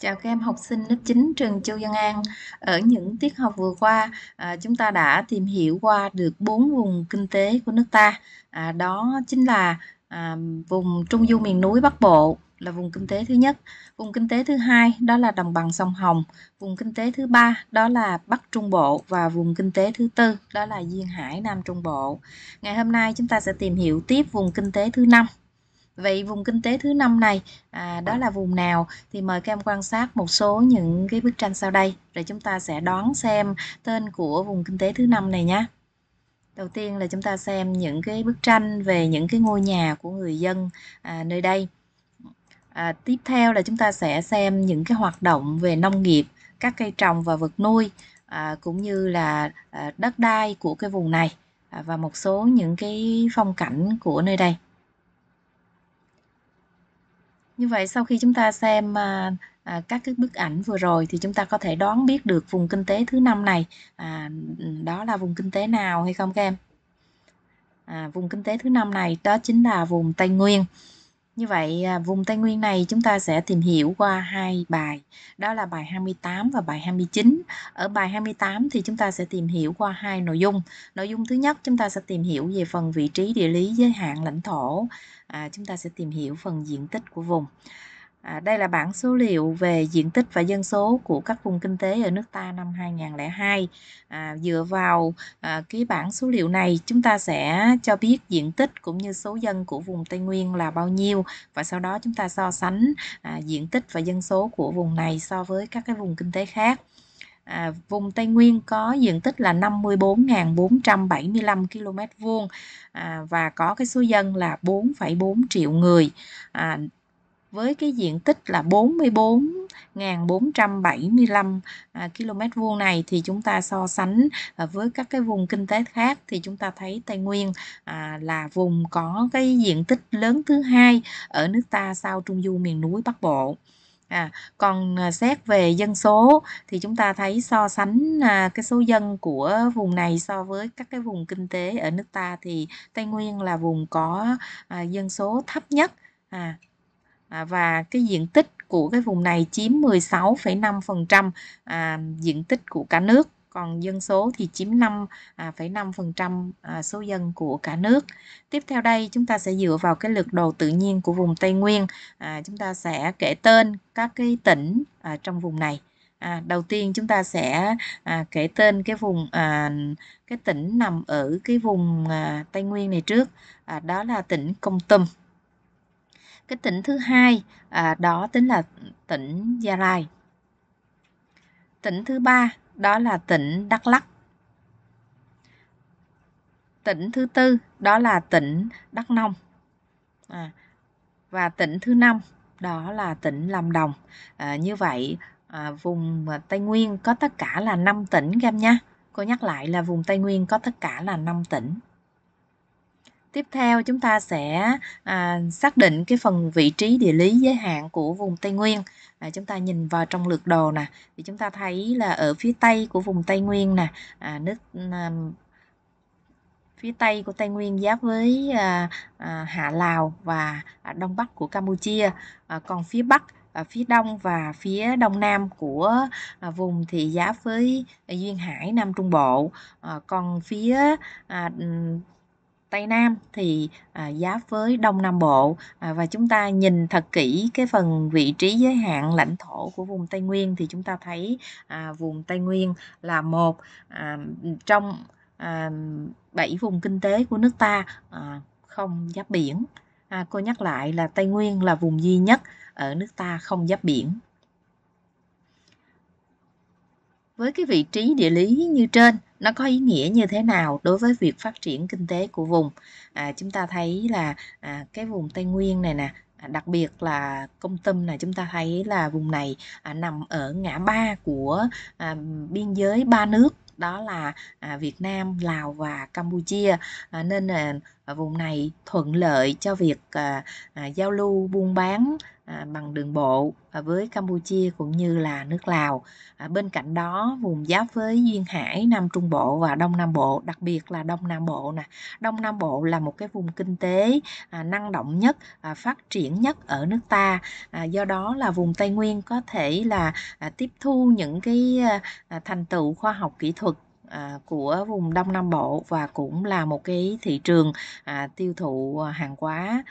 Chào các em học sinh lớp 9 trường Châu Văn An. Ở những tiết học vừa qua, à, chúng ta đã tìm hiểu qua được bốn vùng kinh tế của nước ta. À, đó chính là à, vùng Trung du miền núi Bắc Bộ là vùng kinh tế thứ nhất. Vùng kinh tế thứ hai đó là đồng bằng sông Hồng. Vùng kinh tế thứ ba đó là Bắc Trung Bộ và vùng kinh tế thứ tư đó là Duyên Hải Nam Trung Bộ. Ngày hôm nay chúng ta sẽ tìm hiểu tiếp vùng kinh tế thứ năm Vậy vùng kinh tế thứ năm này à, đó là vùng nào? Thì mời các em quan sát một số những cái bức tranh sau đây rồi chúng ta sẽ đoán xem tên của vùng kinh tế thứ năm này nhé. Đầu tiên là chúng ta xem những cái bức tranh về những cái ngôi nhà của người dân à, nơi đây. À, tiếp theo là chúng ta sẽ xem những cái hoạt động về nông nghiệp, các cây trồng và vật nuôi à, cũng như là à, đất đai của cái vùng này à, và một số những cái phong cảnh của nơi đây. Như vậy sau khi chúng ta xem à, à, các cái bức ảnh vừa rồi thì chúng ta có thể đoán biết được vùng kinh tế thứ năm này à, đó là vùng kinh tế nào hay không các em? À, vùng kinh tế thứ năm này đó chính là vùng Tây Nguyên. Như vậy à, vùng Tây Nguyên này chúng ta sẽ tìm hiểu qua hai bài, đó là bài 28 và bài 29. Ở bài 28 thì chúng ta sẽ tìm hiểu qua hai nội dung. Nội dung thứ nhất chúng ta sẽ tìm hiểu về phần vị trí địa lý giới hạn lãnh thổ. À, chúng ta sẽ tìm hiểu phần diện tích của vùng. À, đây là bảng số liệu về diện tích và dân số của các vùng kinh tế ở nước ta năm 2002. À, dựa vào à, cái bảng số liệu này, chúng ta sẽ cho biết diện tích cũng như số dân của vùng Tây Nguyên là bao nhiêu và sau đó chúng ta so sánh à, diện tích và dân số của vùng này so với các cái vùng kinh tế khác. À, vùng Tây Nguyên có diện tích là 54.475 km vuông à, và có cái số dân là 4,4 triệu người. À, với cái diện tích là 44.475 à, km vuông này thì chúng ta so sánh à, với các cái vùng kinh tế khác thì chúng ta thấy Tây Nguyên à, là vùng có cái diện tích lớn thứ hai ở nước ta sau Trung Du miền núi Bắc Bộ. À, còn xét về dân số thì chúng ta thấy so sánh cái số dân của vùng này so với các cái vùng kinh tế ở nước ta thì Tây Nguyên là vùng có dân số thấp nhất. À, À, và cái diện tích của cái vùng này chiếm 16,5% à, diện tích của cả nước còn dân số thì chiếm 5,5% à, số dân của cả nước. Tiếp theo đây chúng ta sẽ dựa vào cái lượt đồ tự nhiên của vùng Tây Nguyên, à, chúng ta sẽ kể tên các cái tỉnh à, trong vùng này. À, đầu tiên chúng ta sẽ à, kể tên cái vùng à, cái tỉnh nằm ở cái vùng à, Tây Nguyên này trước, à, đó là tỉnh Công tâm cái tỉnh thứ hai à, đó tính là tỉnh gia lai tỉnh thứ ba đó là tỉnh đắk lắc tỉnh thứ tư đó là tỉnh đắk nông à, và tỉnh thứ năm đó là tỉnh lâm đồng à, như vậy à, vùng à, tây nguyên có tất cả là 5 tỉnh em nhé cô nhắc lại là vùng tây nguyên có tất cả là 5 tỉnh Tiếp theo chúng ta sẽ à, xác định cái phần vị trí địa lý giới hạn của vùng Tây Nguyên. À, chúng ta nhìn vào trong lược đồ nè, thì chúng ta thấy là ở phía Tây của vùng Tây Nguyên nè, à, nước à, phía Tây của Tây Nguyên giáp với à, à, Hạ Lào và à, Đông Bắc của Campuchia. À, còn phía Bắc ở à, phía đông và phía đông nam của à, vùng thì giáp với duyên hải nam trung bộ à, còn phía à, Tây Nam thì à, giáp với Đông Nam Bộ à, và chúng ta nhìn thật kỹ cái phần vị trí giới hạn lãnh thổ của vùng Tây Nguyên thì chúng ta thấy à, vùng Tây Nguyên là một à, trong bảy vùng kinh tế của nước ta không giáp biển. cô nhắc lại là Tây Nguyên là vùng duy nhất ở nước ta không giáp biển. Với cái vị trí địa lý như trên, nó có ý nghĩa như thế nào đối với việc phát triển kinh tế của vùng? À, chúng ta thấy là à, cái vùng Tây Nguyên này nè, à, đặc biệt là công tâm là chúng ta thấy là vùng này à, nằm ở ngã ba của à, biên giới ba nước đó là à, Việt Nam, Lào và Campuchia à, nên à, vùng này thuận lợi cho việc à, à, giao lưu buôn bán À, bằng đường bộ à, với Campuchia cũng như là nước Lào. À, bên cạnh đó, vùng giáp với duyên hải Nam Trung Bộ và Đông Nam Bộ, đặc biệt là Đông Nam Bộ nè. Đông Nam Bộ là một cái vùng kinh tế năng động nhất, phát triển nhất ở nước ta. do đó là vùng Tây Nguyên có thể là tiếp thu những cái thành tựu khoa học kỹ thuật của vùng Đông Nam Bộ và cũng là một cái thị trường tiêu thụ hàng hóa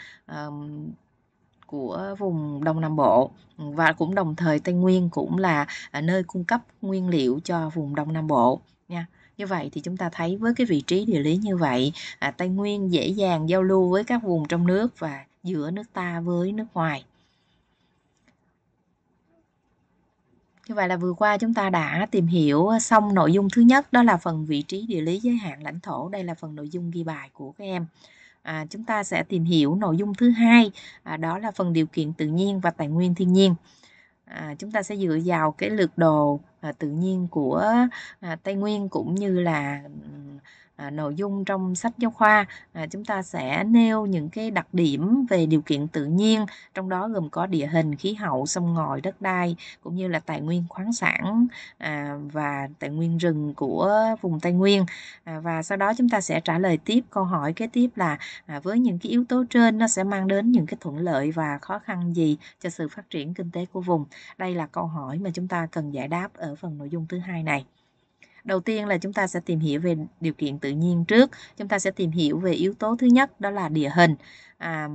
của vùng Đông Nam Bộ ừ, và cũng đồng thời Tây Nguyên cũng là à, nơi cung cấp nguyên liệu cho vùng Đông Nam Bộ nha. Như vậy thì chúng ta thấy với cái vị trí địa lý như vậy, à, Tây Nguyên dễ dàng giao lưu với các vùng trong nước và giữa nước ta với nước ngoài. Như vậy là vừa qua chúng ta đã tìm hiểu à, xong nội dung thứ nhất đó là phần vị trí địa lý giới hạn lãnh thổ. Đây là phần nội dung ghi bài của các em à, chúng ta sẽ tìm hiểu nội dung thứ hai à, đó là phần điều kiện tự nhiên và tài nguyên thiên nhiên à, chúng ta sẽ dựa vào cái lược đồ à, tự nhiên của à, tây nguyên cũng như là à, nội dung trong sách giáo khoa à, chúng ta sẽ nêu những cái đặc điểm về điều kiện tự nhiên trong đó gồm có địa hình khí hậu sông ngòi đất đai cũng như là tài nguyên khoáng sản à, và tài nguyên rừng của vùng tây nguyên à, và sau đó chúng ta sẽ trả lời tiếp câu hỏi kế tiếp là à, với những cái yếu tố trên nó sẽ mang đến những cái thuận lợi và khó khăn gì cho sự phát triển kinh tế của vùng đây là câu hỏi mà chúng ta cần giải đáp ở phần nội dung thứ hai này Đầu tiên là chúng ta sẽ tìm hiểu về điều kiện tự nhiên trước. Chúng ta sẽ tìm hiểu về yếu tố thứ nhất đó là địa hình. À,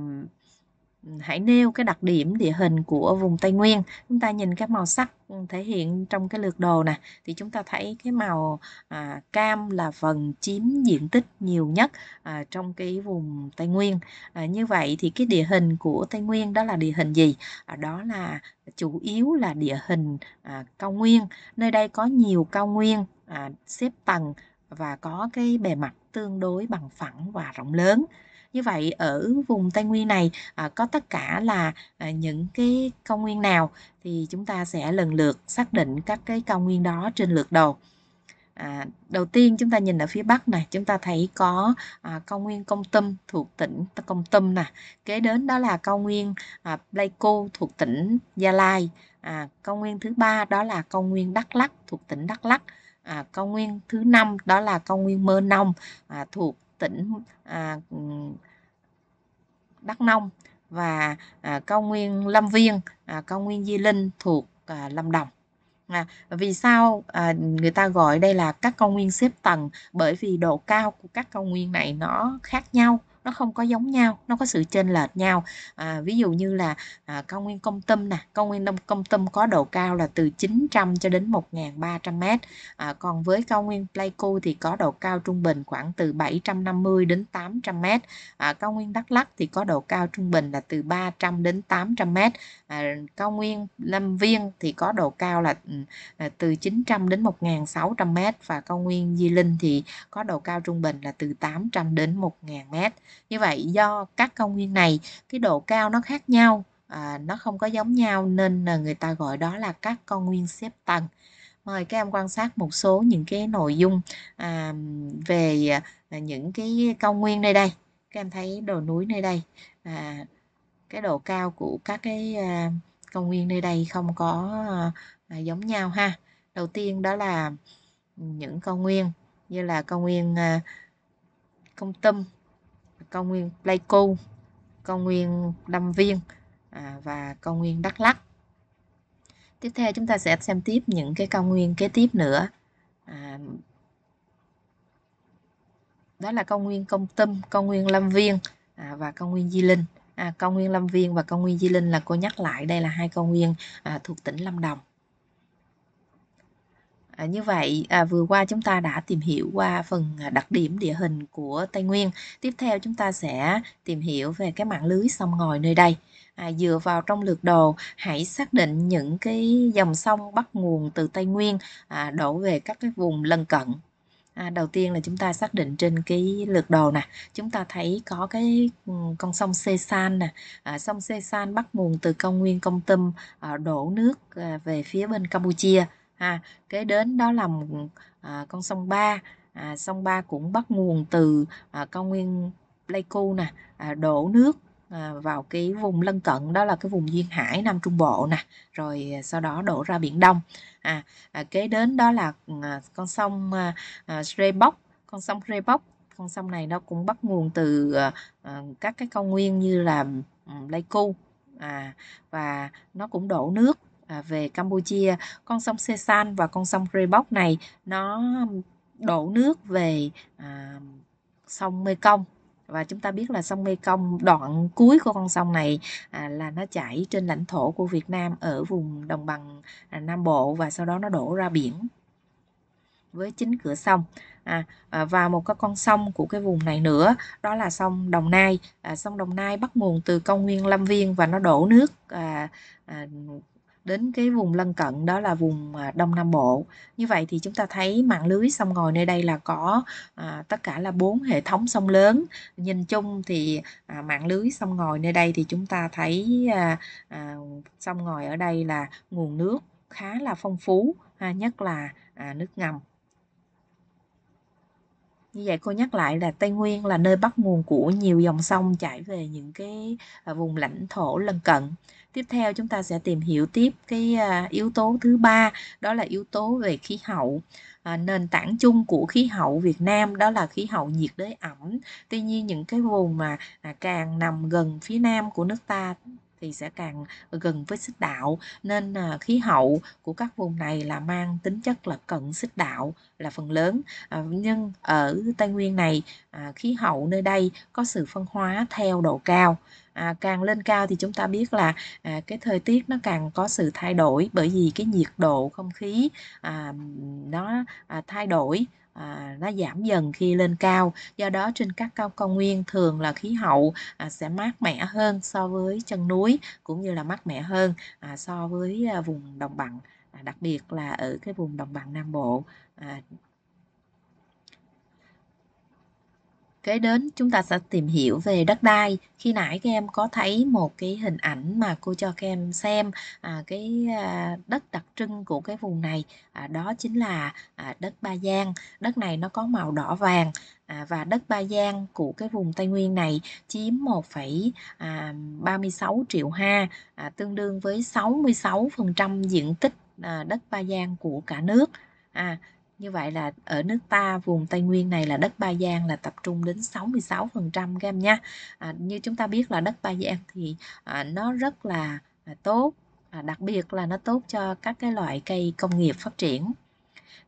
hãy nêu cái đặc điểm địa hình của vùng Tây Nguyên. Chúng ta nhìn các màu sắc ừ, thể hiện trong cái lược đồ nè thì chúng ta thấy cái màu à, cam là phần chiếm diện tích nhiều nhất à, trong cái vùng Tây Nguyên. À, như vậy thì cái địa hình của Tây Nguyên đó là địa hình gì? À, đó là chủ yếu là địa hình à, cao nguyên. Nơi đây có nhiều cao nguyên à, xếp tầng và có cái bề mặt tương đối bằng phẳng và rộng lớn như vậy ở vùng tây nguyên này à, có tất cả là à, những cái cao nguyên nào thì chúng ta sẽ lần lượt xác định các cái cao nguyên đó trên lượt đầu à, đầu tiên chúng ta nhìn ở phía bắc này chúng ta thấy có à, cao nguyên công tâm thuộc tỉnh công tâm nè kế đến đó là cao nguyên à, pleiku thuộc tỉnh gia lai à, cao nguyên thứ ba đó là cao nguyên đắk lắc thuộc tỉnh đắk lắc à, cao nguyên thứ năm đó là cao nguyên mơ nông à, thuộc tỉnh à, đắk nông và à, cao nguyên lâm viên à, cao nguyên di linh thuộc à, lâm đồng À, vì sao à, người ta gọi đây là các cao nguyên xếp tầng bởi vì độ cao của các cao nguyên này nó khác nhau nó không có giống nhau nó có sự chênh lệch nhau à, ví dụ như là à, cao nguyên công tâm nè cao nguyên đông công tâm có độ cao là từ 900 cho đến 1.300 mét à, còn với cao nguyên Pleiku thì có độ cao trung bình khoảng từ 750 đến 800 mét à, cao nguyên Đắk lắc thì có độ cao trung bình là từ 300 đến 800 mét à, cao nguyên Lâm Viên thì có độ cao là ừ, à, từ 900 đến 1.600 mét và cao nguyên Di Linh thì có độ cao trung bình là từ 800 đến 1.000 mét như vậy do các cao nguyên này cái độ cao nó khác nhau à, nó không có giống nhau nên là người ta gọi đó là các cao nguyên xếp tầng mời các em quan sát một số những cái nội dung à, về à, những cái cao nguyên nơi đây các em thấy đồ núi nơi đây à, cái độ cao của các cái à, cao nguyên nơi đây không có à, giống nhau ha đầu tiên đó là những cao nguyên như là cao nguyên à, công tâm cao nguyên Pleiku cao nguyên Đâm Viên à, và cao nguyên Đắk Lắk tiếp theo chúng ta sẽ xem tiếp những cái cao nguyên kế tiếp nữa à, đó là cao nguyên Công Tâm cao nguyên Lâm Viên à, và cao nguyên Di Linh à, cao nguyên Lâm Viên và cao nguyên Di Linh là cô nhắc lại đây là hai cao nguyên à, thuộc tỉnh Lâm Đồng À, như vậy à, vừa qua chúng ta đã tìm hiểu qua phần à, đặc điểm địa hình của Tây Nguyên. Tiếp theo chúng ta sẽ tìm hiểu về cái mạng lưới sông ngòi nơi đây. À, dựa vào trong lược đồ, hãy xác định những cái dòng sông bắt nguồn từ Tây Nguyên à, đổ về các cái vùng lân cận. À, đầu tiên là chúng ta xác định trên cái lược đồ nè, chúng ta thấy có cái ừ, con sông Sê San nè, à, sông Sê San bắt nguồn từ cao nguyên Công Tâm à, đổ nước à, về phía bên Campuchia ha kế đến đó là một à, con sông ba à, sông ba cũng bắt nguồn từ à, cao nguyên Pleiku nè à, đổ nước à, vào cái vùng lân cận đó là cái vùng duyên hải nam trung bộ nè rồi sau đó đổ ra biển đông à, à kế đến đó là à, con sông à, à, con sông Rebok con sông này nó cũng bắt nguồn từ à, à các cái cao nguyên như là ừ, Pleiku à và nó cũng đổ nước À, về Campuchia con sông Sê và con sông Reebok này nó đổ nước về à, sông mekong và chúng ta biết là sông mekong đoạn cuối của con sông này à, là nó chảy trên lãnh thổ của Việt Nam ở vùng đồng bằng à, Nam Bộ và sau đó nó đổ ra biển với chính cửa sông à, à và một cái con sông của cái vùng này nữa đó là sông Đồng Nai à, sông Đồng Nai bắt nguồn từ công nguyên Lâm Viên và nó đổ nước à, à, đến cái vùng lân cận đó là vùng à, Đông Nam Bộ. Như vậy thì chúng ta thấy mạng lưới sông ngòi nơi đây là có à, tất cả là bốn hệ thống sông lớn. Nhìn chung thì à, mạng lưới sông ngòi nơi đây thì chúng ta thấy à, à, sông ngòi ở đây là nguồn nước khá là phong phú, à, nhất là à, nước ngầm như vậy cô nhắc lại là Tây Nguyên là nơi bắt nguồn của nhiều dòng sông chảy về những cái à, vùng lãnh thổ lân cận. Tiếp theo chúng ta sẽ tìm hiểu tiếp cái à, yếu tố thứ ba đó là yếu tố về khí hậu. À, nền tảng chung của khí hậu Việt Nam đó là khí hậu nhiệt đới ẩm. Tuy nhiên những cái vùng mà à, càng nằm gần phía nam của nước ta thì sẽ càng gần với xích đạo nên à, khí hậu của các vùng này là mang tính chất là cận xích đạo là phần lớn à, nhưng ở tây nguyên này à, khí hậu nơi đây có sự phân hóa theo độ cao à, càng lên cao thì chúng ta biết là à, cái thời tiết nó càng có sự thay đổi bởi vì cái nhiệt độ không khí à, nó à, thay đổi à, nó giảm dần khi lên cao do đó trên các cao cao nguyên thường là khí hậu à, sẽ mát mẻ hơn so với chân núi cũng như là mát mẻ hơn à, so với à, vùng đồng bằng à, đặc biệt là ở cái vùng đồng bằng nam bộ à, kế đến chúng ta sẽ tìm hiểu về đất đai khi nãy các em có thấy một cái hình ảnh mà cô cho các em xem à, cái à, đất đặc trưng của cái vùng này à, đó chính là à, đất ba giang đất này nó có màu đỏ vàng à, và đất ba giang của cái vùng tây nguyên này chiếm 1,36 à, triệu ha à, tương đương với 66% diện tích à, đất ba giang của cả nước à như vậy là ở nước ta vùng Tây Nguyên này là đất Ba Giang là tập trung đến 66% các em nha. À, như chúng ta biết là đất Ba Giang thì à, nó rất là, là tốt, à, đặc biệt là nó tốt cho các cái loại cây công nghiệp phát triển.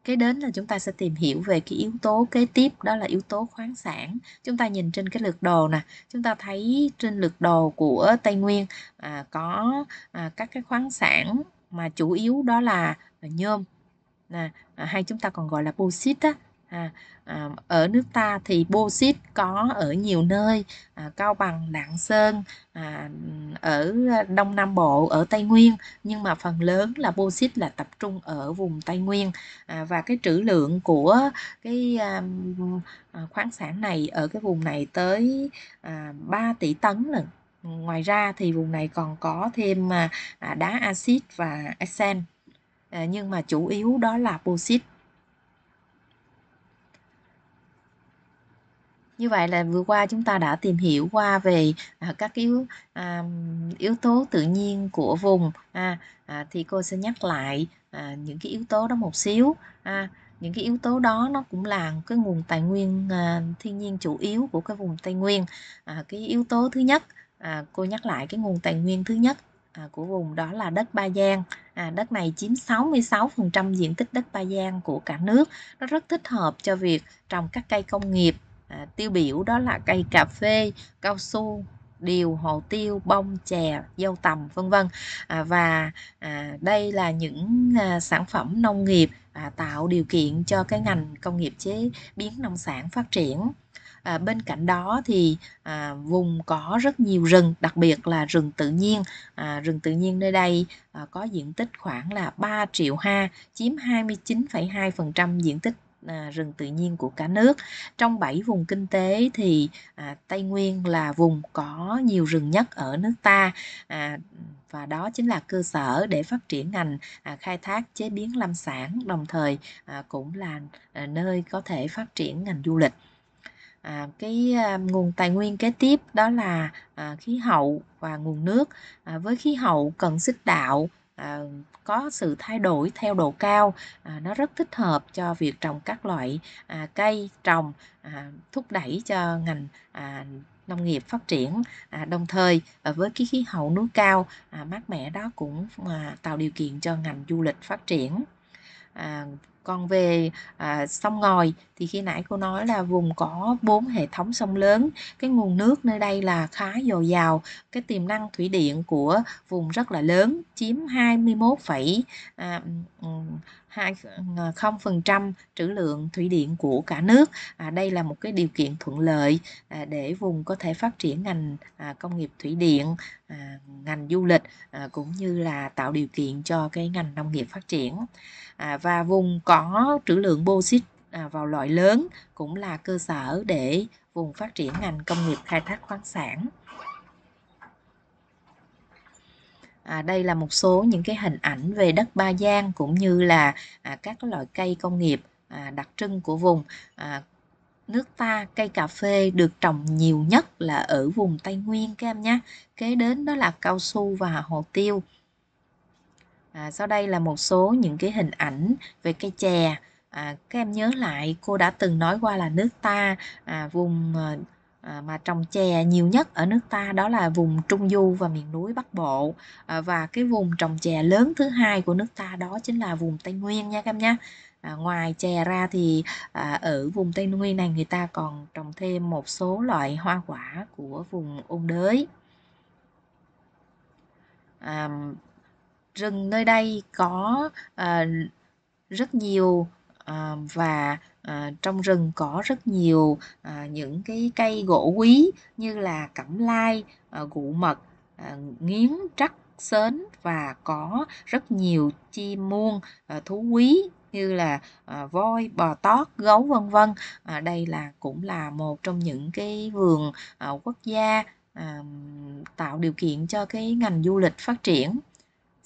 Kế đến là chúng ta sẽ tìm hiểu về cái yếu tố kế tiếp đó là yếu tố khoáng sản. Chúng ta nhìn trên cái lược đồ nè, chúng ta thấy trên lược đồ của Tây Nguyên à, có à, các cái khoáng sản mà chủ yếu đó là nhôm À, à, hay chúng ta còn gọi là bauxit á à, à, ở nước ta thì bauxit có ở nhiều nơi à, cao bằng lạng sơn à, ở đông nam bộ ở tây nguyên nhưng mà phần lớn là bauxit là tập trung ở vùng tây nguyên à, và cái trữ lượng của cái à, à khoáng sản này ở cái vùng này tới à, 3 tỷ tấn lần ngoài ra thì vùng này còn có thêm à, à đá axit và arsen À, nhưng mà chủ yếu đó là bauxit như vậy là vừa qua chúng ta đã tìm hiểu qua về à, các yếu à, yếu tố tự nhiên của vùng à, thì cô sẽ nhắc lại những cái yếu tố đó một xíu à, những cái yếu tố đó nó cũng là cái nguồn tài nguyên thiên nhiên chủ yếu của cái vùng tây nguyên cái yếu tố thứ nhất cô nhắc lại cái nguồn tài nguyên thứ nhất à, của vùng đó là đất Ba Giang. À, đất này chiếm 66% diện tích đất Ba Giang của cả nước. Nó rất thích hợp cho việc trồng các cây công nghiệp. À, tiêu biểu đó là cây cà phê, cao su, điều, hồ tiêu, bông, chè, dâu tầm vân vân. À, và à, đây là những à, sản phẩm nông nghiệp à, tạo điều kiện cho cái ngành công nghiệp chế biến nông sản phát triển à, bên cạnh đó thì à, vùng có rất nhiều rừng đặc biệt là rừng tự nhiên à, rừng tự nhiên nơi đây à, có diện tích khoảng là 3 triệu ha chiếm 29,2% diện tích À, rừng tự nhiên của cả nước. Trong 7 vùng kinh tế thì à, Tây Nguyên là vùng có nhiều rừng nhất ở nước ta à, và đó chính là cơ sở để phát triển ngành à, khai thác chế biến lâm sản đồng thời à, cũng là à, nơi có thể phát triển ngành du lịch à, cái à, nguồn tài nguyên kế tiếp đó là à, khí hậu và nguồn nước à, với khí hậu cần xích đạo à, có sự thay đổi theo độ cao à, nó rất thích hợp cho việc trồng các loại à, cây trồng à, thúc đẩy cho ngành à, nông nghiệp phát triển à, đồng thời à, với cái khí hậu núi cao à, mát mẻ đó cũng à, tạo điều kiện cho ngành du lịch phát triển à, còn về à, sông ngòi thì khi nãy cô nói là vùng có bốn hệ thống sông lớn cái nguồn nước nơi đây là khá dồi dào cái tiềm năng thủy điện của vùng rất là lớn chiếm 21, à, 0% trữ lượng thủy điện của cả nước. À, đây là một cái điều kiện thuận lợi à, để vùng có thể phát triển ngành à, công nghiệp thủy điện, à, ngành du lịch à, cũng như là tạo điều kiện cho cái ngành nông nghiệp phát triển. À, và vùng có có trữ lượng bauxit à, vào loại lớn cũng là cơ sở để vùng phát triển ngành công nghiệp khai thác khoáng sản. À, đây là một số những cái hình ảnh về đất Ba Giang cũng như là à, các loại cây công nghiệp à, đặc trưng của vùng. À, nước ta cây cà phê được trồng nhiều nhất là ở vùng Tây Nguyên các em nhé. Kế đến đó là cao su và hồ tiêu à, sau đây là một số những cái hình ảnh về cây chè à, các em nhớ lại cô đã từng nói qua là nước ta à, vùng ờ, à, mà trồng chè nhiều nhất ở nước ta đó là vùng trung du và miền núi bắc bộ à, và cái vùng trồng chè lớn thứ hai của nước ta đó chính là vùng tây nguyên nha các em nhé à, ngoài chè ra thì à, ở vùng tây nguyên này người ta còn trồng thêm một số loại hoa quả của vùng ôn đới à, rừng nơi đây có à, rất nhiều à, và à, trong rừng có rất nhiều à, những cái cây gỗ quý như là cẩm lai à, gụ mật à, nghiến trắc sến và có rất nhiều chim muôn à, thú quý như là à, voi bò tót gấu vân vân à, đây là cũng là một trong những cái vườn à, quốc gia à, tạo điều kiện cho cái ngành du lịch phát triển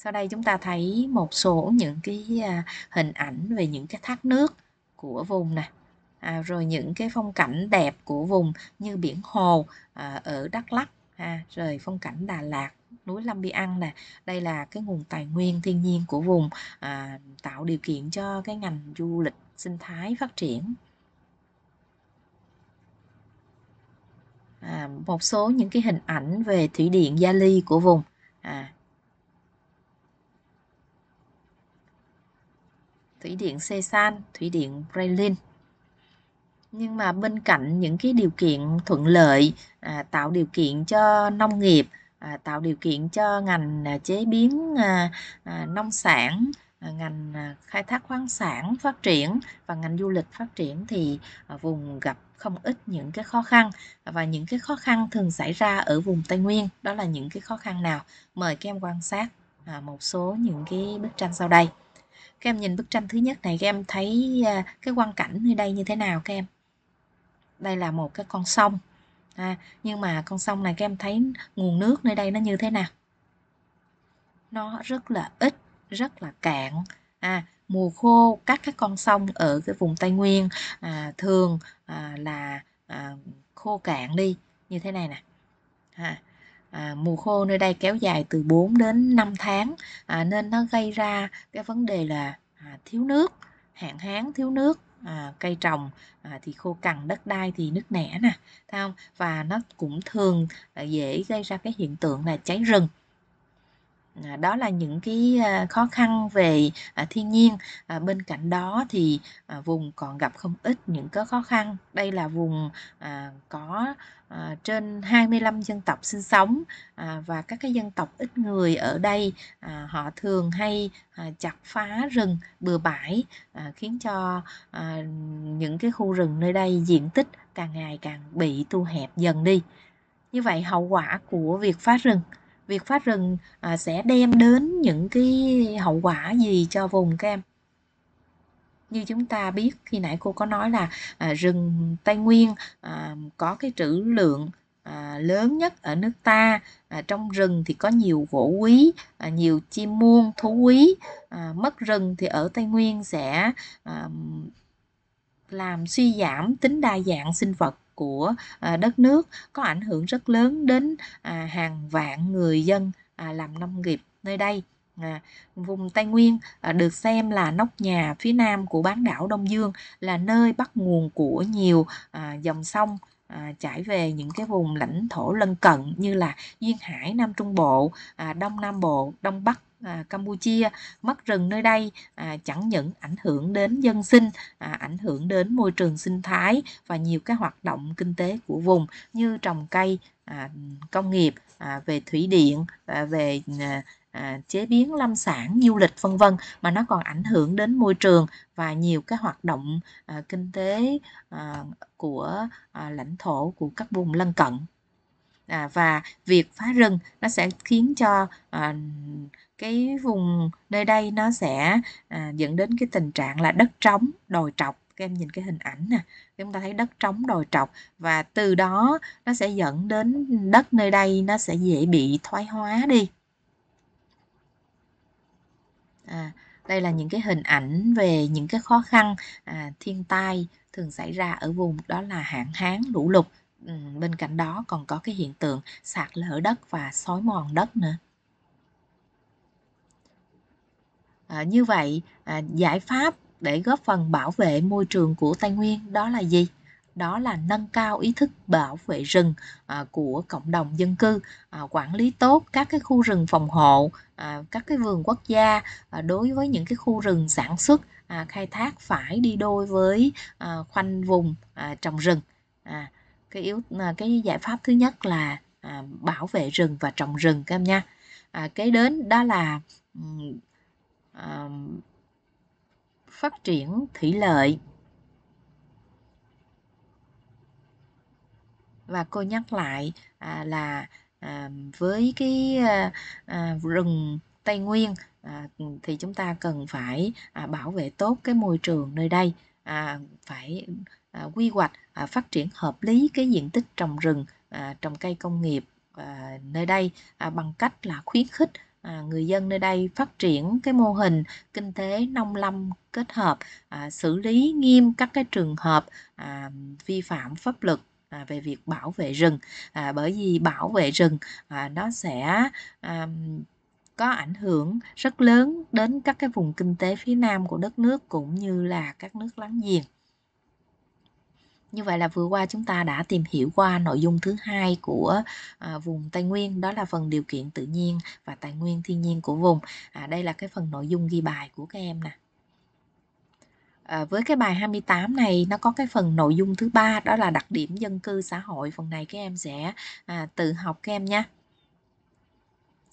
sau đây chúng ta thấy một số những cái à, hình ảnh về những cái thác nước của vùng này à, rồi những cái phong cảnh đẹp của vùng như biển hồ à, ở Đắk Lắk à, rồi phong cảnh Đà Lạt núi Lâm Bi Ăn nè đây là cái nguồn tài nguyên thiên nhiên của vùng à, tạo điều kiện cho cái ngành du lịch sinh thái phát triển à, một số những cái hình ảnh về thủy điện Gia Ly của vùng à, Thủy điện san, Thủy điện Brailin. Nhưng mà bên cạnh những cái điều kiện thuận lợi à, tạo điều kiện cho nông nghiệp, à, tạo điều kiện cho ngành à, chế biến à, à, nông sản, à, ngành à, khai thác khoáng sản phát triển và ngành du lịch phát triển thì à, vùng gặp không ít những cái khó khăn và những cái khó khăn thường xảy ra ở vùng Tây Nguyên đó là những cái khó khăn nào mời các em quan sát à, một số những cái bức tranh sau đây các em nhìn bức tranh thứ nhất này các em thấy à, cái quang cảnh nơi đây như thế nào các em đây là một cái con sông à, nhưng mà con sông này các em thấy nguồn nước nơi đây nó như thế nào nó rất là ít rất là cạn à mùa khô các cái con sông ở cái vùng tây nguyên à, thường à, là à, khô cạn đi như thế này nè à, à, mùa khô nơi đây kéo dài từ 4 đến 5 tháng à, nên nó gây ra cái vấn đề là à, thiếu nước hạn hán thiếu nước à, cây trồng à, thì khô cằn đất đai thì nước nẻ nè thấy không và nó cũng thường à, dễ gây ra cái hiện tượng là cháy rừng À, đó là những cái à, khó khăn về à, thiên nhiên bên cạnh đó thì vùng còn gặp không ít những cái khó khăn đây là vùng có trên 25 dân tộc sinh sống và các cái dân tộc ít người ở đây họ thường hay chặt phá rừng bừa bãi khiến cho những cái khu rừng nơi đây diện tích càng ngày càng bị thu hẹp dần đi như vậy hậu quả của việc phá rừng việc phá rừng à, sẽ đem đến những cái hậu quả gì cho vùng các em như chúng ta biết khi nãy cô có nói là à, rừng tây nguyên à, có cái trữ lượng à, lớn nhất ở nước ta à, trong rừng thì có nhiều gỗ quý à, nhiều chim muông thú quý à, mất rừng thì ở tây nguyên sẽ à, làm suy giảm tính đa dạng sinh vật của à, đất nước có ảnh hưởng rất lớn đến à, hàng vạn người dân à, làm nông nghiệp nơi đây vùng Tây Nguyên được xem là nóc nhà phía nam của bán đảo Đông Dương là nơi bắt nguồn của nhiều dòng sông chảy về những cái vùng lãnh thổ lân cận như là duyên hải Nam Trung Bộ, Đông Nam Bộ, Đông Bắc à, Campuchia mất rừng nơi đây à, chẳng những ảnh hưởng đến dân sinh à, ảnh hưởng đến môi trường sinh thái và nhiều cái hoạt động kinh tế của vùng như trồng cây à, công nghiệp à, về thủy điện à, về à, À, chế biến lâm sản du lịch vân vân mà nó còn ảnh hưởng đến môi trường và nhiều cái hoạt động à, kinh tế à, của à, lãnh thổ của các vùng lân cận à, và việc phá rừng nó sẽ khiến cho à, cái vùng nơi đây nó sẽ à, dẫn đến cái tình trạng là đất trống đồi trọc các em nhìn cái hình ảnh nè chúng ta thấy đất trống đồi trọc và từ đó nó sẽ dẫn đến đất nơi đây nó sẽ dễ bị thoái hóa đi à, đây là những cái hình ảnh về những cái khó khăn à, thiên tai thường xảy ra ở vùng đó là hạn hán lũ lụt Ừ, bên cạnh đó còn có cái hiện tượng sạt lở đất và xói mòn đất nữa à, như vậy à, giải pháp để góp phần bảo vệ môi trường của tây nguyên đó là gì đó là nâng cao ý thức bảo vệ rừng à, của cộng đồng dân cư à, quản lý tốt các cái khu rừng phòng hộ à, các cái vườn quốc gia à, đối với những cái khu rừng sản xuất à, khai thác phải đi đôi với à, khoanh vùng à, trồng rừng à, cái yếu à, cái giải pháp thứ nhất là à, bảo vệ rừng và trồng rừng các em nha à, cái đến đó là à, phát triển thủy lợi và cô nhắc lại à, là à, với cái à, à, rừng tây nguyên à, thì chúng ta cần phải à, bảo vệ tốt cái môi trường nơi đây à, phải À, quy hoạch à, phát triển hợp lý cái diện tích trồng rừng à, trồng cây công nghiệp nơi đây bằng cách là khuyến khích người dân nơi đây phát triển cái mô hình kinh tế nông lâm kết hợp xử lý nghiêm các cái trường hợp vi phạm pháp luật về việc bảo vệ rừng bởi vì bảo vệ rừng nó sẽ có ảnh hưởng rất lớn đến các cái vùng kinh tế phía nam của đất nước cũng như là các nước láng giềng như vậy là vừa qua chúng ta đã tìm hiểu qua nội dung thứ hai của à, vùng tây nguyên đó là phần điều kiện tự nhiên và tài nguyên thiên nhiên của vùng à, đây là cái phần nội dung ghi bài của các em nè À, với cái bài 28 này nó có cái phần nội dung thứ ba đó là đặc điểm dân cư xã hội phần này các em sẽ à, tự học các em nhé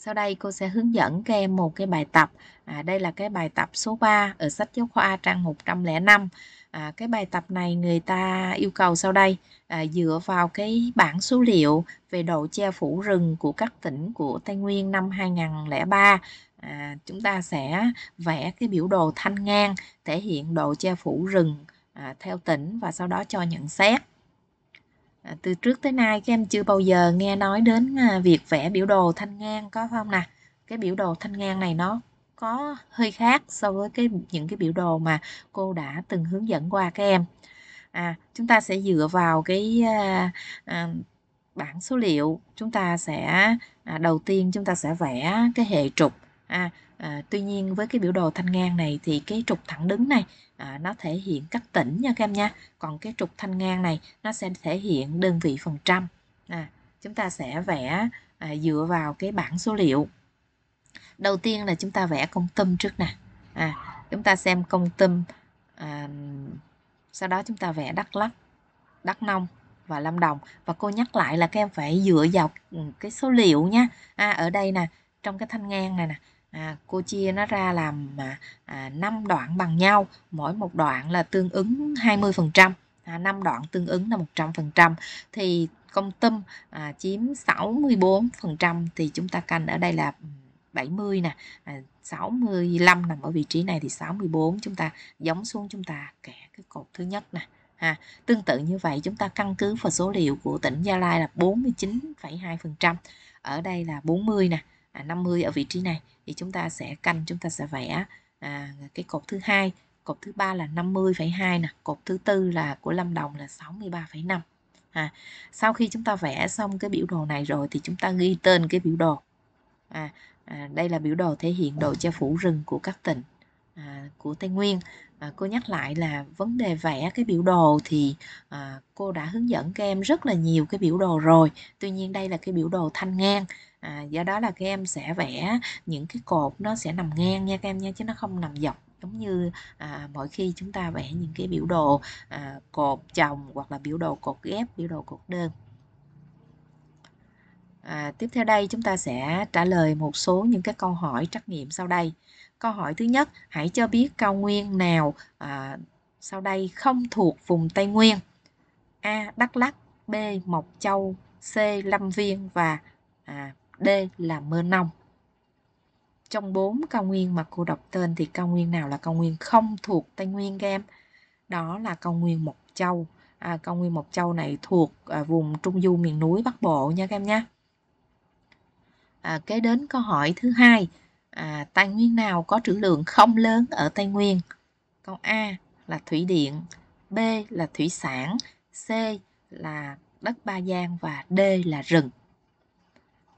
sau đây cô sẽ hướng dẫn các em một cái bài tập. À, đây là cái bài tập số 3 ở sách giáo khoa trang 105. À, cái bài tập này người ta yêu cầu sau đây à, dựa vào cái bảng số liệu về độ che phủ rừng của các tỉnh của Tây Nguyên năm 2003 à, chúng ta sẽ vẽ cái biểu đồ thanh ngang thể hiện độ che phủ rừng à, theo tỉnh và sau đó cho nhận xét À, từ trước tới nay các em chưa bao giờ nghe nói đến à, việc vẽ biểu đồ thanh ngang có không nè cái biểu đồ thanh ngang này nó có hơi khác so với cái những cái biểu đồ mà cô đã từng hướng dẫn qua các em à chúng ta sẽ dựa vào cái à, à, bảng số liệu chúng ta sẽ à, đầu tiên chúng ta sẽ vẽ cái hệ trục à À, tuy nhiên với cái biểu đồ thanh ngang này thì cái trục thẳng đứng này à, nó thể hiện các tỉnh nha các em nha. Còn cái trục thanh ngang này nó sẽ thể hiện đơn vị phần trăm. À, chúng ta sẽ vẽ à, dựa vào cái bảng số liệu. Đầu tiên là chúng ta vẽ công tâm trước nè. À, chúng ta xem công tâm à, sau đó chúng ta vẽ Đắk lắc Đắk Nông và Lâm Đồng và cô nhắc lại là các em phải dựa vào ừ, cái số liệu nha. À, ở đây nè, trong cái thanh ngang này nè à, cô chia nó ra làm à, 5 à, đoạn bằng nhau mỗi một đoạn là tương ứng 20 phần trăm à, 5 đoạn tương ứng là 100 phần trăm thì công tâm à, chiếm 64 phần trăm thì chúng ta canh ở đây là 70 nè à, 65 nằm ở vị trí này thì 64 chúng ta giống xuống chúng ta kẻ cái cột thứ nhất nè À, tương tự như vậy chúng ta căn cứ vào số liệu của tỉnh Gia Lai là 49,2%, ở đây là 40 nè, 50 à, ở vị trí này thì chúng ta sẽ canh chúng ta sẽ vẽ à, cái cột thứ hai cột thứ ba là 50,2 nè cột thứ tư là của Lâm Đồng là 63,5 à, sau khi chúng ta vẽ xong cái biểu đồ này rồi thì chúng ta ghi tên cái biểu đồ à, à, đây là biểu đồ thể hiện độ che phủ rừng của các tỉnh à, của Tây Nguyên à, cô nhắc lại là vấn đề vẽ cái biểu đồ thì à, cô đã hướng dẫn các em rất là nhiều cái biểu đồ rồi tuy nhiên đây là cái biểu đồ thanh ngang à, do đó là các em sẽ vẽ những cái cột nó sẽ nằm ngang nha các em nha chứ nó không nằm dọc giống như à, mỗi khi chúng ta vẽ những cái biểu đồ à, cột chồng hoặc là biểu đồ cột ghép biểu đồ cột đơn à, tiếp theo đây chúng ta sẽ trả lời một số những cái câu hỏi trắc nghiệm sau đây câu hỏi thứ nhất hãy cho biết cao nguyên nào à, sau đây không thuộc vùng tây nguyên a đắk lắc b mộc châu c lâm viên và à, D là mơ nông. Trong bốn cao nguyên mà cô đọc tên thì cao nguyên nào là cao nguyên không thuộc Tây Nguyên các em? Đó là cao nguyên Mộc Châu. À, cao nguyên Mộc Châu này thuộc à, vùng Trung Du miền núi Bắc Bộ nha các em nhé. À, kế đến câu hỏi thứ hai à, tài nguyên nào có trữ lượng không lớn ở Tây Nguyên? Câu A là thủy điện, B là thủy sản, C là đất ba giang và D là rừng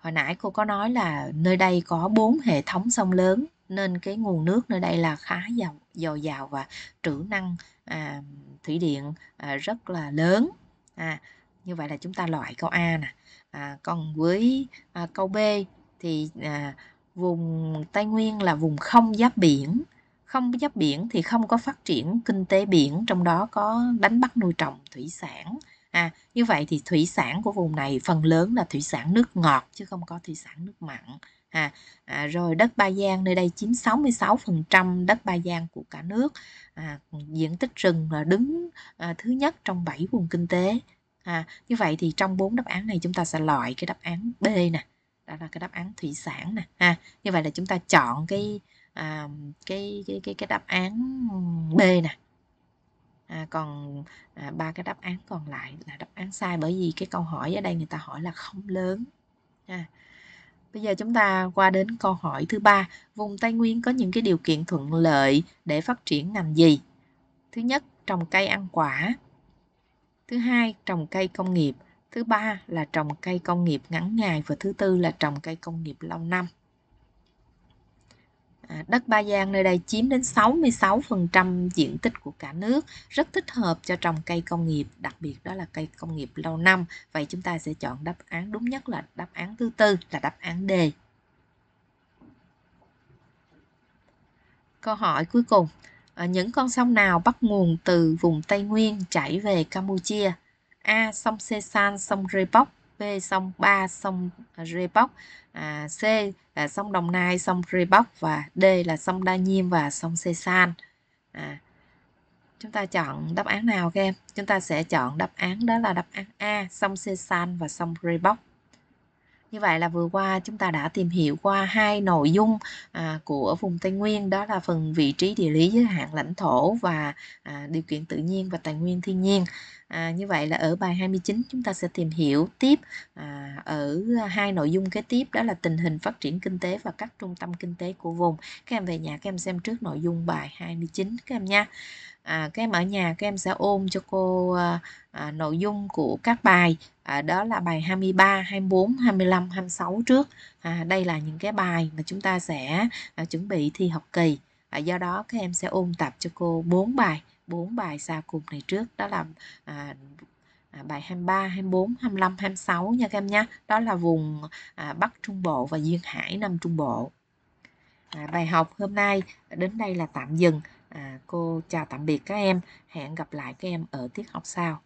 hồi nãy cô có nói là nơi đây có bốn hệ thống sông lớn nên cái nguồn nước nơi đây là khá dồi dồi dào và trữ năng à, thủy điện à, rất là lớn à, như vậy là chúng ta loại câu A nè à, còn với à, câu B thì à, vùng Tây Nguyên là vùng không giáp biển không giáp biển thì không có phát triển kinh tế biển trong đó có đánh bắt nuôi trồng thủy sản à như vậy thì thủy sản của vùng này phần lớn là thủy sản nước ngọt chứ không có thủy sản nước mặn à, à rồi đất ba giang nơi đây chiếm 66% đất ba giang của cả nước à, diện tích rừng là đứng à, thứ nhất trong 7 vùng kinh tế à, như vậy thì trong bốn đáp án này chúng ta sẽ loại cái đáp án B nè đó là cái đáp án thủy sản nè à, như vậy là chúng ta chọn cái à, cái cái cái cái đáp án B nè à, còn à, ba à, cái đáp án còn lại là đáp án sai bởi vì cái câu hỏi ở đây người ta hỏi là không lớn à. Bây giờ chúng ta qua đến câu hỏi thứ ba. Vùng Tây Nguyên có những cái điều kiện thuận lợi để phát triển ngành gì? Thứ nhất, trồng cây ăn quả. Thứ hai, trồng cây công nghiệp. Thứ ba là trồng cây công nghiệp ngắn ngày và thứ tư là trồng cây công nghiệp lâu năm. À, đất Ba Giang nơi đây chiếm đến 66% diện tích của cả nước, rất thích hợp cho trồng cây công nghiệp, đặc biệt đó là cây công nghiệp lâu năm. Vậy chúng ta sẽ chọn đáp án đúng nhất là đáp án thứ tư là đáp án D. Câu hỏi cuối cùng, ở những con sông nào bắt nguồn từ vùng Tây Nguyên chảy về Campuchia? A. Sông Sê San, sông Rê Bóc, B sông ba sông à, Reebok, à, C là sông Đồng Nai, sông Reebok và D là sông Đa Nhiêm và sông Sê San. À, chúng ta chọn đáp án nào các em? Chúng ta sẽ chọn đáp án đó là đáp án A, sông Sê San và sông Reebok như vậy là vừa qua chúng ta đã tìm hiểu qua hai nội dung à, của vùng tây nguyên đó là phần vị trí địa lý giới hạn lãnh thổ và à, điều kiện tự nhiên và tài nguyên thiên nhiên à, như vậy là ở bài 29 chúng ta sẽ tìm hiểu tiếp à, ở hai nội dung kế tiếp đó là tình hình phát triển kinh tế và các trung tâm kinh tế của vùng các em về nhà các em xem trước nội dung bài 29 các em nha à, các em ở nhà các em sẽ ôm cho cô à, à, nội dung của các bài à, đó là bài 23, 24, 25, 26 trước à, đây là những cái bài mà chúng ta sẽ à, chuẩn bị thi học kỳ à, do đó các em sẽ ôn tập cho cô 4 bài 4 bài sau cùng này trước đó là à, À, bài 23, 24, 25, 26 nha các em nhé. Đó là vùng à, Bắc Trung Bộ và Duyên Hải Nam Trung Bộ. À, bài học hôm nay đến đây là tạm dừng à, cô chào tạm biệt các em hẹn gặp lại các em ở tiết học sau